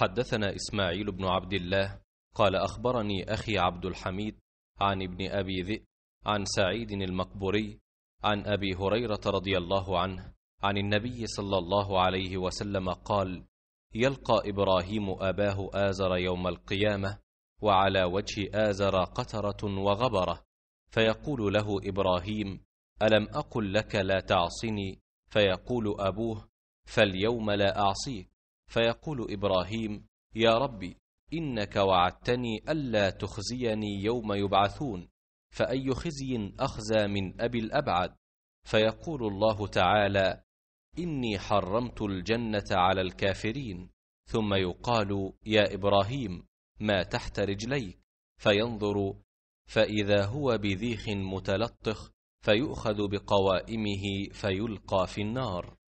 حدثنا إسماعيل بن عبد الله قال أخبرني أخي عبد الحميد عن ابن أبي ذئب عن سعيد المقبوري عن أبي هريرة رضي الله عنه عن النبي صلى الله عليه وسلم قال يلقى إبراهيم أباه آزر يوم القيامة وعلى وجه آزر قترة وغبرة فيقول له إبراهيم ألم أقل لك لا تعصني فيقول أبوه فاليوم لا أعصيك فيقول إبراهيم يا ربي إنك وعدتني ألا تخزيني يوم يبعثون فأي خزي أخزى من أبي الأبعد فيقول الله تعالى إني حرمت الجنة على الكافرين ثم يقال يا إبراهيم ما تحت رجليك فينظر فإذا هو بذيخ متلطخ فيؤخذ بقوائمه فيلقى في النار